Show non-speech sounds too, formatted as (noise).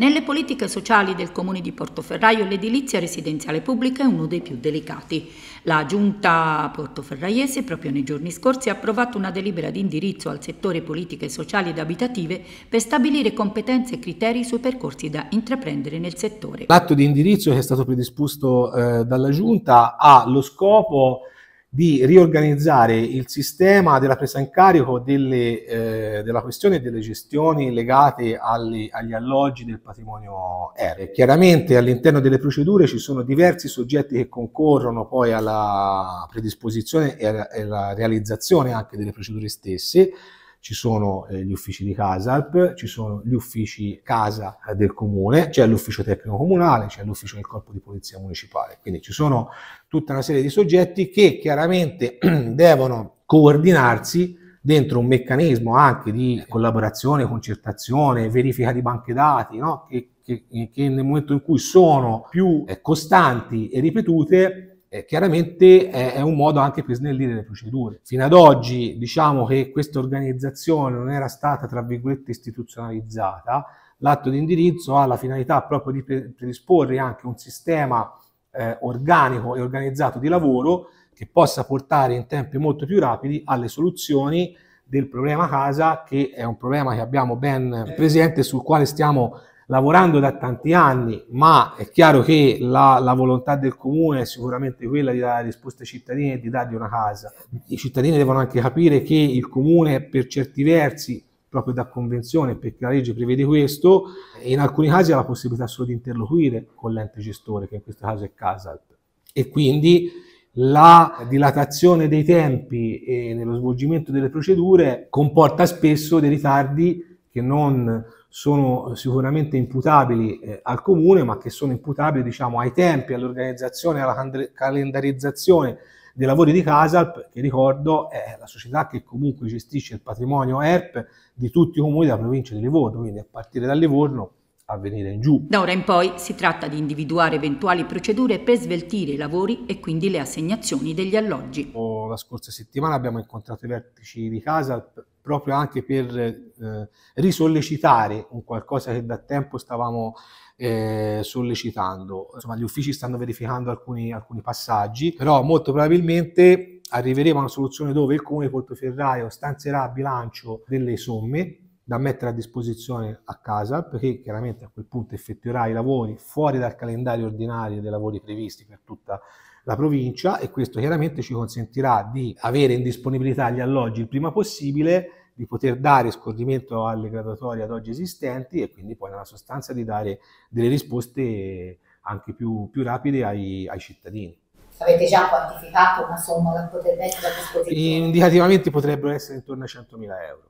Nelle politiche sociali del Comune di Portoferraio l'edilizia residenziale pubblica è uno dei più delicati. La Giunta portoferraiese proprio nei giorni scorsi ha approvato una delibera di indirizzo al settore politiche sociali ed abitative per stabilire competenze e criteri sui percorsi da intraprendere nel settore. L'atto di indirizzo che è stato predisposto eh, dalla Giunta ha lo scopo di riorganizzare il sistema della presa in carico delle, eh, della questione delle gestioni legate alle, agli alloggi del patrimonio aereo. Chiaramente all'interno delle procedure ci sono diversi soggetti che concorrono poi alla predisposizione e alla, alla realizzazione anche delle procedure stesse ci sono eh, gli uffici di Casalp, ci sono gli uffici casa eh, del comune, c'è l'ufficio tecnico comunale, c'è l'ufficio del corpo di polizia municipale, quindi ci sono tutta una serie di soggetti che chiaramente (clears throat) devono coordinarsi dentro un meccanismo anche di collaborazione, concertazione, verifica di banche dati, no? che, che, che nel momento in cui sono più eh, costanti e ripetute eh, chiaramente è, è, un modo anche per snellire le procedure. Fino ad oggi diciamo che questa organizzazione non era stata, tra virgolette, istituzionalizzata, l'atto di indirizzo ha la finalità proprio di predisporre anche un sistema eh, organico e organizzato di lavoro che possa portare in tempi molto più rapidi alle soluzioni del problema casa, che è un problema che abbiamo ben eh. presente, sul quale stiamo lavorando da tanti anni, ma è chiaro che la, la, volontà del comune è sicuramente quella di dare risposte ai cittadini e di dargli una casa. I cittadini devono anche capire che il comune per certi versi, proprio da convenzione, perché la legge prevede questo, in alcuni casi ha la possibilità solo di interloquire con l'ente gestore, che in questo caso è Casalt. E quindi la dilatazione dei tempi e nello svolgimento delle procedure comporta spesso dei ritardi che non sono sicuramente imputabili eh, al comune, ma che sono imputabili diciamo, ai tempi, all'organizzazione, alla calendarizzazione dei lavori di Casalp, che ricordo è la società che comunque gestisce il patrimonio ERP di tutti i comuni della provincia di Livorno, quindi a partire da Livorno a venire in giù. Da ora in poi si tratta di individuare eventuali procedure per sveltire i lavori e quindi le assegnazioni degli alloggi. La scorsa settimana abbiamo incontrato i vertici di Casalp proprio anche per eh, risollecitare un qualcosa che da tempo stavamo eh, sollecitando. Insomma, gli uffici stanno verificando alcuni, alcuni passaggi, però molto probabilmente arriveremo a una soluzione dove il comune di Portoferraio stanzierà a bilancio delle somme da mettere a disposizione a casa, perché chiaramente a quel punto effettuerà i lavori fuori dal calendario ordinario dei lavori previsti per tutta la provincia e questo chiaramente ci consentirà di avere in disponibilità gli alloggi il prima possibile, di poter dare scordimento alle graduatorie ad oggi esistenti e quindi poi nella sostanza di dare delle risposte anche più, più rapide ai, ai cittadini avete già quantificato una somma da poter mettere a disposizione? Indicativamente potrebbero essere intorno a 100.000 euro.